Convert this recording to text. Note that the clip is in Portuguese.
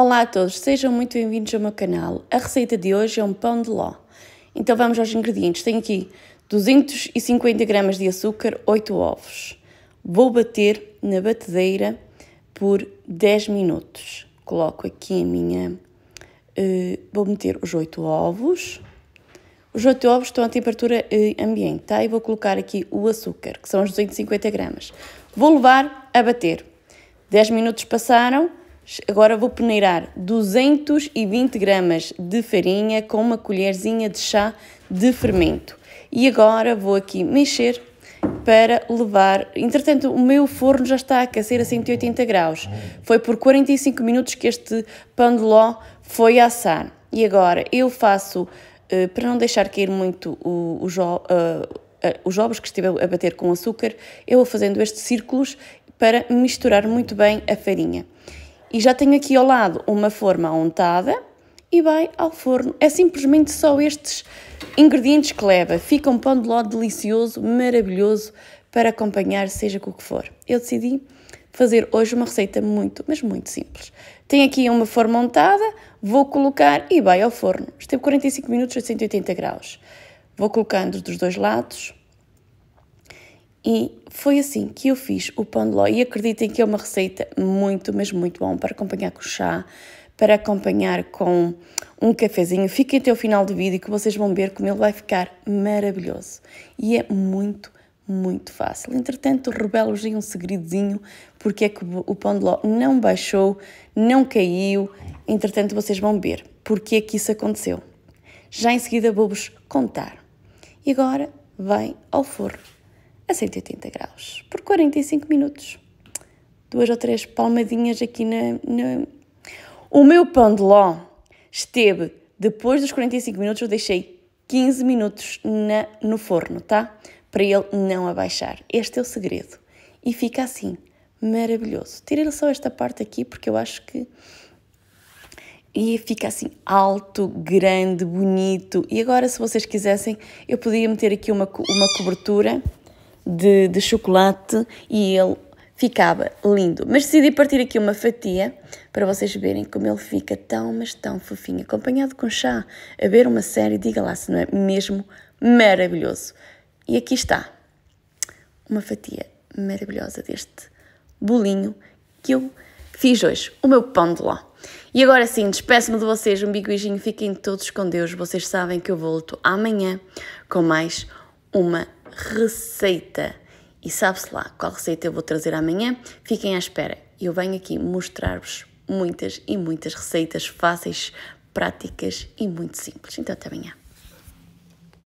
Olá a todos, sejam muito bem-vindos ao meu canal. A receita de hoje é um pão de ló. Então vamos aos ingredientes. Tenho aqui 250 gramas de açúcar, 8 ovos. Vou bater na batedeira por 10 minutos. Coloco aqui a minha... Uh, vou meter os 8 ovos. Os 8 ovos estão à temperatura uh, ambiente, tá? E vou colocar aqui o açúcar, que são os 250 gramas. Vou levar a bater. 10 minutos passaram, Agora vou peneirar 220 gramas de farinha com uma colherzinha de chá de fermento. E agora vou aqui mexer para levar. Entretanto, o meu forno já está a aquecer a 180 graus. Foi por 45 minutos que este pão de ló foi assar. E agora eu faço, eh, para não deixar cair muito o, o jo, uh, uh, os ovos que estive a bater com açúcar, eu vou fazendo estes círculos para misturar muito bem a farinha. E já tenho aqui ao lado uma forma untada e vai ao forno. É simplesmente só estes ingredientes que leva. Fica um pão de ló delicioso, maravilhoso para acompanhar, seja com o que for. Eu decidi fazer hoje uma receita muito, mas muito simples. Tenho aqui uma forma untada, vou colocar e vai ao forno. Esteve 45 minutos a 180 graus. Vou colocando dos dois lados. E foi assim que eu fiz o pão de ló. E acreditem que é uma receita muito, mas muito bom para acompanhar com chá, para acompanhar com um cafezinho. Fiquem até o final do vídeo que vocês vão ver como ele vai ficar maravilhoso. E é muito, muito fácil. Entretanto, rebelos um segredinho porque é que o pão de ló não baixou, não caiu. Entretanto, vocês vão ver porque é que isso aconteceu. Já em seguida vou-vos contar. E agora vai ao forno a 180 graus por 45 minutos. Duas ou três palmadinhas aqui na. na... O meu pão de ló esteve, depois dos 45 minutos, eu deixei 15 minutos na, no forno, tá? Para ele não abaixar. Este é o segredo. E fica assim, maravilhoso. Tirei só esta parte aqui porque eu acho que e fica assim alto, grande, bonito. E agora, se vocês quisessem, eu podia meter aqui uma, uma cobertura de, de chocolate e ele ficava lindo. Mas decidi partir aqui uma fatia para vocês verem como ele fica tão, mas tão fofinho, acompanhado com chá, a ver uma série, diga lá se não é mesmo maravilhoso. E aqui está uma fatia maravilhosa deste bolinho que eu fiz hoje, o meu pão de ló. E agora sim, despeço-me de vocês, um big beijinho, fiquem todos com Deus, vocês sabem que eu volto amanhã com mais uma receita. E sabe-se lá qual receita eu vou trazer amanhã? Fiquem à espera. Eu venho aqui mostrar-vos muitas e muitas receitas fáceis, práticas e muito simples. Então, até amanhã.